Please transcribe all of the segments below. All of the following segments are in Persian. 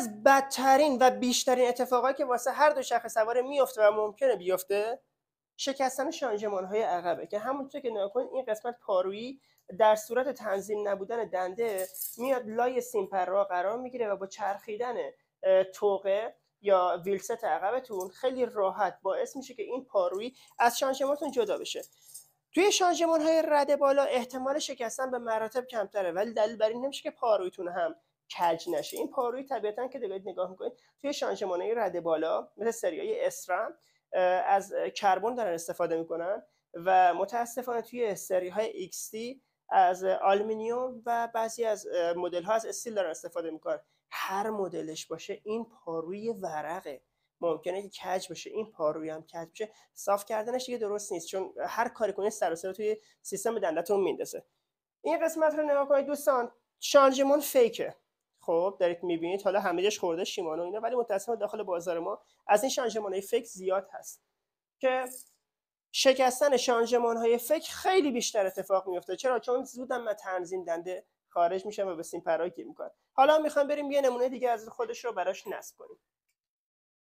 از بدترین و بیشترین اتفاقایی که واسه هر دو شخص سواره میفته و ممکنه بیفته شکستن شانژمان های عقبه که همونطور که نگاه این قسمت پارویی در صورت تنظیم نبودن دنده میاد لای سیمپر را قرار میگیره و با چرخیدن توقه یا ویلست عقبتون خیلی راحت باعث میشه که این پارویی از شانژمانتون جدا بشه توی شانژمان های رده بالا احتمال شکستن به مراتب کمتره ولی دلیل بر این نمیشه که پارویتون هم کج نشه این پاروی طبیعتا که دارید نگاه میکنید توی شانژمان های رد بالا مثل سریای اسرم از کربن دارن استفاده میکنن و متاسفانه توی سری های XT از آلومینیوم و بعضی از مدل ها از استیل دارن استفاده میکنن هر مدلش باشه این پاروی ورقه ممکنه که کج بشه این پاروی هم کج بشه صاف کردنش دیگه درست نیست چون هر کاری کنید سر توی سیستم دندتون میندازه این قسمت رو نگاه کنید دوستان شانژمون فیکه خب دارید میبینید حالا همهش خورده شیمانو اینا ولی متاسفانه داخل بازار ما از این شانژمان های فکر زیاد هست که شکستن شانژمان های فکر خیلی بیشتر اتفاق میفته چرا چون زودم من تنظیم دنده خارج میشم و به سیم پرای میکنم حالا میخوام بریم یه نمونه دیگه از خودش رو براش نصب کنیم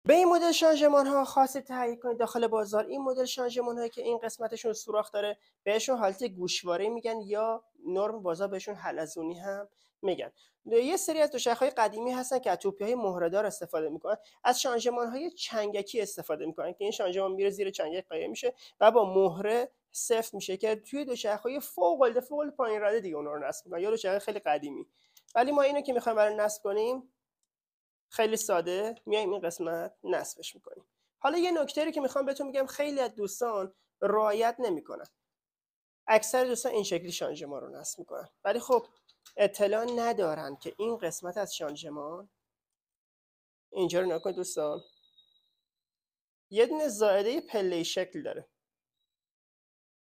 به این مدل شانژمان ها خاصی تهیه کنید داخل بازار این مدل شانژمان هایی که این قسمتشون سوراخ داره بهشون حالت گوشواره میگن یا نرم بازار بهشون حلزونی هم میگن یه سری از دوشخ های قدیمی هستن که از های مهردار استفاده میکنن از شانژمان های چنگکی استفاده میکنن که این شانژمان میره زیر چنگک قایم میشه و با مهره صفر میشه که توی دوشخ های فوق العاده پایین رده دیگه رو نصب میکنن خیلی قدیمی ولی ما اینو که میخوایم برای نصب کنیم خیلی ساده میایم این قسمت نصبش میکنیم حالا یه نکته رو که میخوام بهتون میگم خیلی از دوستان رعایت نمیکنن اکثر دوستان این شکلی شانژما رو نصب میکنن ولی خب اطلاع ندارن که این قسمت از شانژمان اینجا رو نکن دوستان یه دونه زائده پله شکل داره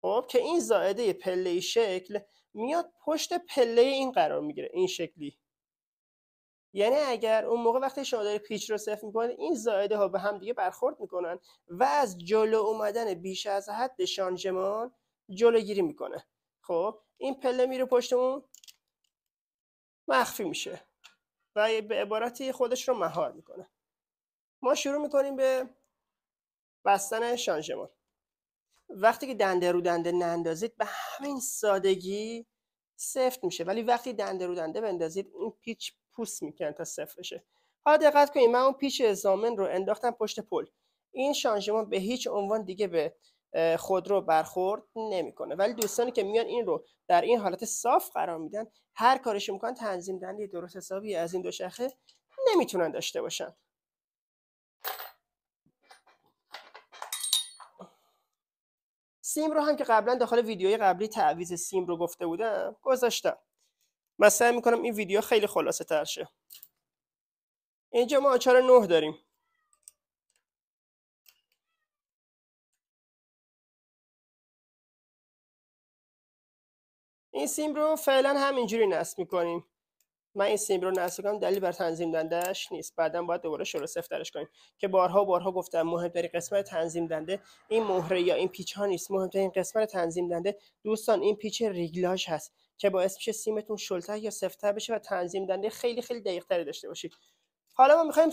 خب که این زائده پله شکل میاد پشت پله این قرار میگیره این شکلی یعنی اگر اون موقع وقتی شما داری پیچ رو صفر میکنه این زائده ها به هم دیگه برخورد میکنن و از جلو اومدن بیش از حد شانژمان جلوگیری میکنه خب این پله میره پشت اون مخفی میشه و به عبارتی خودش رو مهار میکنه ما شروع میکنیم به بستن شانژمان وقتی که دنده رو دنده نندازید به همین سادگی سفت میشه ولی وقتی دنده رو دنده بندازید این پیچ پوست میکنن تا صفر بشه حالا دقت کنید من اون پیچ زامن رو انداختم پشت پل این شانژمان به هیچ عنوان دیگه به خود رو برخورد نمیکنه ولی دوستانی که میان این رو در این حالت صاف قرار میدن هر کارش میکنن تنظیم دنده درست حسابی از این دو شاخه نمیتونن داشته باشن سیم رو هم که قبلا داخل ویدیوی قبلی تعویز سیم رو گفته بودم گذاشتم من سعی میکنم این ویدیو خیلی خلاصه تر شه اینجا ما آچار نه داریم این سیم رو فعلا همینجوری نصب میکنیم من این سیم رو نصب کنم دلیل بر تنظیم دندهش نیست بعدا باید دوباره شروع سفترش کنیم که بارها بارها گفتم مهمترین قسمت تنظیم دنده این مهره یا این پیچ ها نیست مهمترین قسمت تنظیم دنده دوستان این پیچ ریگلاژ هست که باعث میشه سیمتون شلتر یا سفتتر بشه و تنظیم دنده خیلی خیلی دقیقتری داشته باشید حالا ما میخوایم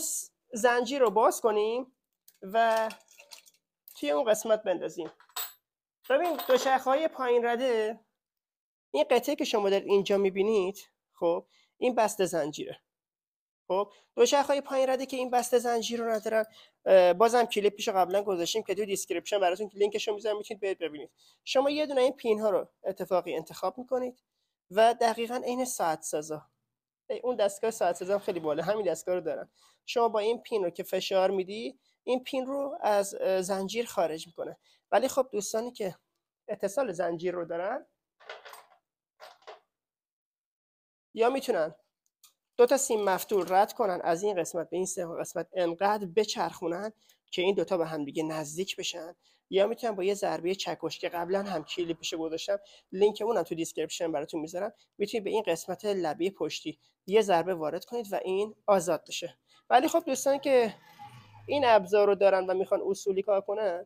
زنجیر رو باز کنیم و توی اون قسمت بندازیم ببین دو های پایین رده این قطعه که شما در اینجا میبینید خب این بسته زنجیره خب دو های پایین رده که این بسته زنجیر رو ندارن بازم کلیپش رو قبلا گذاشتیم که تو دیسکریپشن براتون لینکش رو میذارم میتونید برید ببینید شما یه دونه این پین ها رو اتفاقی انتخاب میکنید و دقیقا عین ساعت سازا اون دستگاه ساعت سازم خیلی بالا همین دستگاه رو دارن شما با این پین رو که فشار میدی این پین رو از زنجیر خارج میکنه ولی خب دوستانی که اتصال زنجیر رو دارن یا میتونن دوتا تا سیم مفتول رد کنن از این قسمت به این سه قسمت انقدر بچرخونن که این دوتا به هم دیگه نزدیک بشن یا میتونم با یه ضربه چکش که قبلا هم پیش گذاشتم لینک اونم تو دیسکریپشن براتون میذارم میتونید به این قسمت لبه پشتی یه ضربه وارد کنید و این آزاد بشه ولی خب دوستان که این ابزار رو دارن و میخوان اصولی کار کنن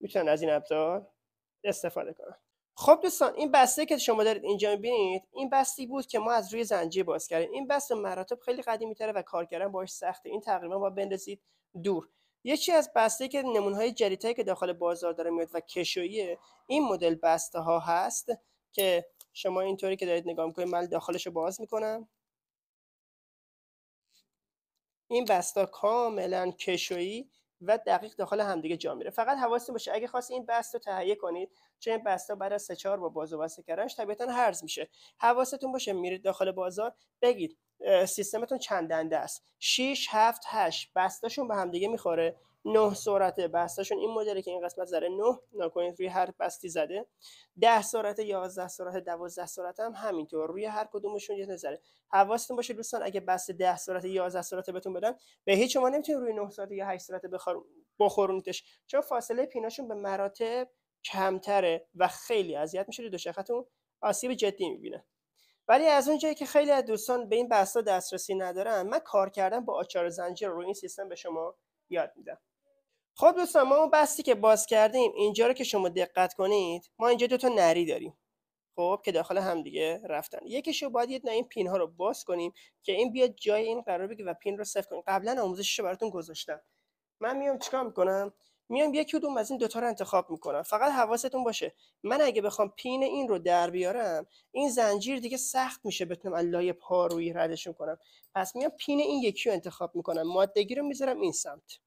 میتونن از این ابزار استفاده کنن خب دوستان این بسته که شما دارید اینجا میبینید این بستی بود که ما از روی زنجیر باز کردیم این بسته مراتب خیلی قدیمی تره و کار کردن باش سخته این تقریبا با بندازید دور یکی از بسته که نمونه های جدیدتری که داخل بازار داره میاد و کشویه این مدل بسته ها هست که شما اینطوری که دارید نگاه میکنید من داخلش رو باز میکنم این بسته کاملا کشویی و دقیق داخل همدیگه جا میره فقط حواستون باشه اگه خواستین این بست رو تهیه کنید چون این بستا بعد از سه با بازو بسته کردنش طبیعتا هرز میشه حواستون باشه میرید داخل بازار بگید سیستمتون چندنده است 6 7 8 بستاشون به هم دیگه میخوره 9 سرعت بستشون این مدلی که این قسمت زده 9 ناکنید روی هر بستی زده 10 سرعت 11 سرعت 12 سرعت هم همینطور روی هر کدومشون یه نظره حواستون باشه دوستان اگه بست 10 سرعت 11 سرعت بهتون بدن به هیچ شما نمیتونید روی 9 سرعت یا 8 سرعت بخورونیدش چون فاصله پیناشون به مراتب کمتره و خیلی اذیت میشه دوچرختون آسیب جدی میبینه ولی از اونجایی که خیلی از دوستان به این بحثا دسترسی ندارن من کار کردم با آچار زنجیر رو این سیستم به شما یاد میدم خب دوستان ما اون بستی که باز کردیم اینجا رو که شما دقت کنید ما اینجا دو تا نری داریم خب که داخل هم دیگه رفتن یکیشو باید یه این پین ها رو باز کنیم که این بیاد جای این قرار بگیره و پین رو صفر کنیم قبلا آموزشش براتون گذاشتم من میام چیکار میکنم میام یکی کدوم از این دوتا رو انتخاب میکنم فقط حواستون باشه من اگه بخوام پین این رو در بیارم این زنجیر دیگه سخت میشه بتونم لای پاروی ردشون کنم پس میام پین این یکی رو انتخاب میکنم مادگی رو میذارم این سمت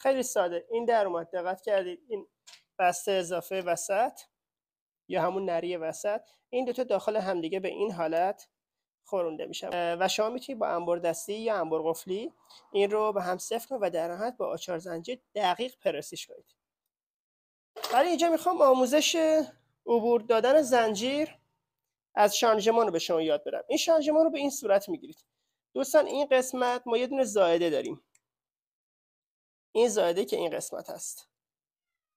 خیلی ساده این در اومد دقت کردید این بسته اضافه وسط یا همون نری وسط این دوتا داخل همدیگه به این حالت خورونده میشه و شما میتونید با انبر دستی یا انبر قفلی این رو به هم صفر و در نهایت با آچار زنجیر دقیق پرسیش کنید برای اینجا میخوام آموزش عبور دادن زنجیر از شانژمان رو به شما یاد بدم این شانژمان رو به این صورت میگیرید دوستان این قسمت ما یه دونه زائده داریم این زائده که این قسمت هست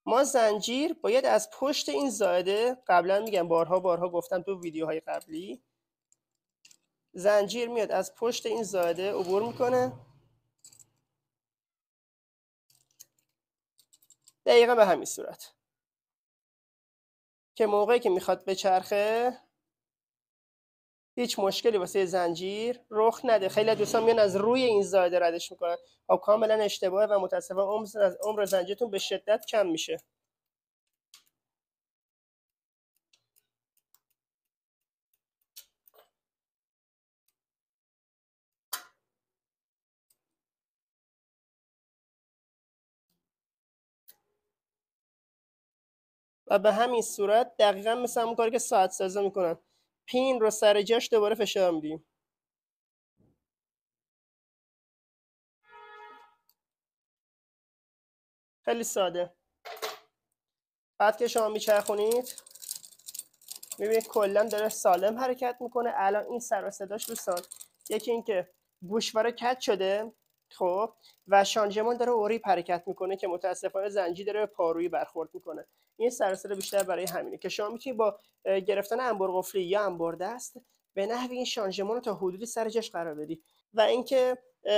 ما زنجیر باید از پشت این زائده قبلا میگم بارها بارها گفتم تو ویدیوهای قبلی زنجیر میاد از پشت این زائده عبور میکنه دقیقا به همین صورت که موقعی که میخواد به چرخه هیچ مشکلی واسه زنجیر رخ نده خیلی دوستان میان از روی این زایده ردش میکنن و خب کاملا اشتباهه و متاسفانه عمر از عمر زنجیرتون به شدت کم میشه و به همین صورت دقیقا مثل همون کاری که ساعت سازه میکنن پین رو سر جاش دوباره فشار میدیم خیلی ساده بعد که شما میچرخونید میبینید کلا داره سالم حرکت میکنه الان این سر و صداش دوستان یکی اینکه گوشواره کج شده خب و شانجمان داره اوری حرکت میکنه که متاسفانه زنجی داره پارویی برخورد میکنه این سرسره بیشتر برای همینه که شما میتونید با گرفتن انبر قفلی یا انبر دست به نحوی این شانجمان رو تا حدودی سر جاش قرار بدی و اینکه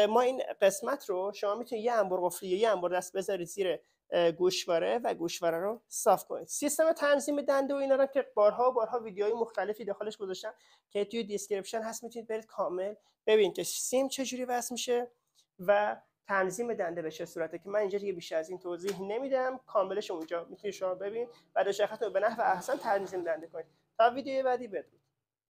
ما این قسمت رو شما میتونید یه انبر قفلی یا دست بذارید زیر گوشواره و گوشواره رو صاف کنید سیستم تنظیم دنده و اینا رو که بارها و بارها ویدیوهای مختلفی داخلش گذاشتم که توی دیسکریپشن هست میتونید برید کامل ببینید که سیم چجوری وصل میشه و تنظیم دنده بشه صورته که من اینجا دیگه بیشتر از این توضیح نمیدم کاملش اونجا میتونید شما ببینید و دو رو به نحو احسن تنظیم دنده کنید تا ویدیو بعدی بدرود